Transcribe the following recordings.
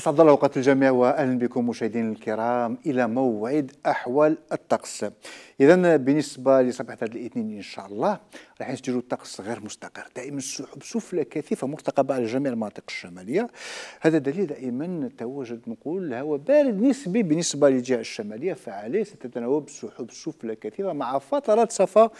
أسعد الله أوقات الجميع وأهلا بكم مشاهدين الكرام إلى موعد أحوال الطقس إذا بالنسبة لصباح هذا الاثنين إن شاء الله راح نسجلوا الطقس غير مستقر دائما السحب سفلى كثيفة مرتقبة على جميع المناطق الشمالية هذا دليل دائما تواجد نقول الهواء بارد نسبي بالنسبة للجهة الشمالية فعليه ستتناوب سحب سفلى كثيفة مع فترات صفا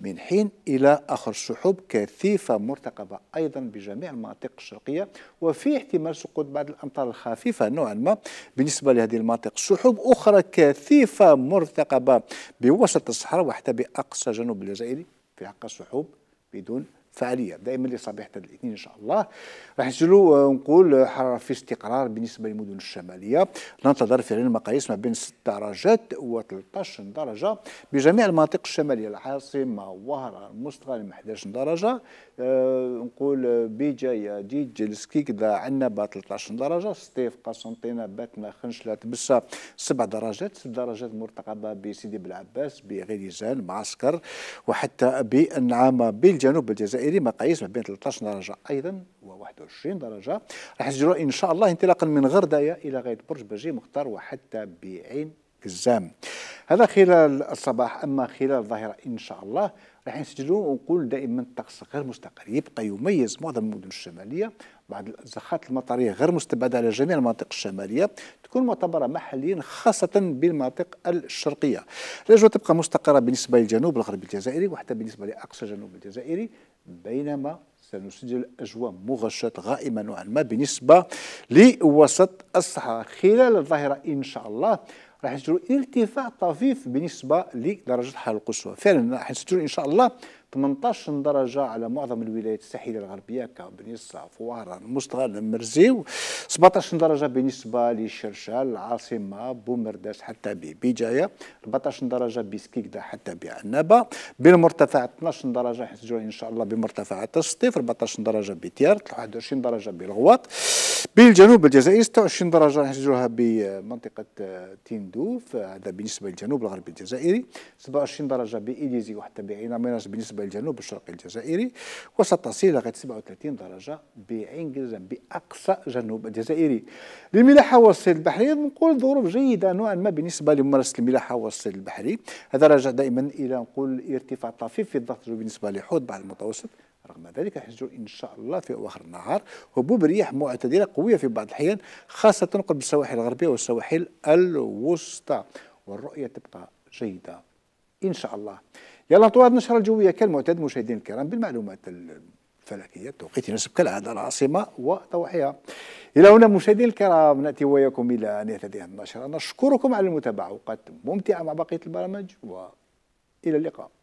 من حين إلى آخر سحوب كثيفة مرتقبة أيضا بجميع المناطق الشرقية وفي احتمال سقوط بعض الأمطار الخفيفة نوعا ما بالنسبة لهذه المناطق سحب أخرى كثيفة مرتقبة بوسط الصحراء وحتى بأقصى جنوب الجزائري في حق السحوب بدون فعاليه دائما اللي صباح الاثنين ان شاء الله راح نسجلوا آه، نقول آه، حراره في استقرار بالنسبه للمدن الشماليه ننتظر فعلا المقاييس ما بين 6 درجات و 13 درجه بجميع المناطق الشماليه العاصمه وهران مستغرب 11 درجه أه نقول آه، بجايه دا السكيكدا عنابه 13 درجه سطيف قسنطينه باتنا خنشله تبسه 7 درجات 6 درجات مرتقبه بسيدي بلعباس بغيريزان معسكر وحتى بالنعامه بالجنوب الجزائري الجزائري مقاييس ما بين 13 درجه ايضا و21 درجه راح يسجلوا ان شاء الله انطلاقا من غردايه الى غايه برج بجي مختار وحتى بعين كزام هذا خلال الصباح اما خلال الظهيره ان شاء الله راح نسجلوا ونقول دائما الطقس غير مستقر يبقى يميز معظم المدن الشماليه بعض الزخات المطريه غير مستبعده على جميع المناطق الشماليه تكون معتبره محليا خاصه بالمناطق الشرقيه الاجواء تبقى مستقره بالنسبه للجنوب الغربي الجزائري وحتى بالنسبه لاقصى جنوب الجزائري بينما سنسجل أجواء مغشاة غائمة نوعا ما بالنسبة لوسط الصحراء خلال الظاهرة إن شاء الله راح نسجلوا ارتفاع طفيف بالنسبة لدرجة الحرارة القصوى فعلا راح نسجلوا إن شاء الله 18 درجه على معظم الولايات الساحليه الغربيه كبنيصه فواران مستغل مرزيو 17 درجه بالنسبه لشرشال العاصمه بومرداس حتى ببيجاية 14 درجه بسكيكدا حتى بعنابه بالمرتفع 12 درجه حيت ان شاء الله بمرتفعات الصيف 14 درجه بتيارت 21 درجه بالغواط بالجنوب الجزائري 26 درجة نحجزوها بمنطقة آه، تندوف هذا بالنسبة للجنوب الغربي الجزائري 27 درجة بإيديزي وحتى بعين ميناس بالنسبة للجنوب الشرقي الجزائري وستصل لغاية 37 درجة بعين جزم بأقصى جنوب الجزائري للملاحة والصيد البحري نقول ظروف جيدة نوعا ما بالنسبة لممارسة الملاحة والصيد البحري هذا راجع دائما إلى نقول ارتفاع طفيف في الضغط بالنسبة لحوض بعد المتوسط رغم ذلك يحج إن شاء الله في أواخر النهار هبوب رياح معتدلة قوية في بعض الأحيان خاصة قرب السواحل الغربية والسواحل الوسطى والرؤية تبقى جيدة إن شاء الله يلا طوال النشرة الجوية كالمعتاد مشاهدينا الكرام بالمعلومات الفلكية التوقيت يناسب كالعادة العاصمة وضواحيها إلى هنا مشاهدينا الكرام نأتي وإياكم إلى نهاية هذه النشرة نشكركم على المتابعة أوقات ممتعة مع بقية البرامج وإلى اللقاء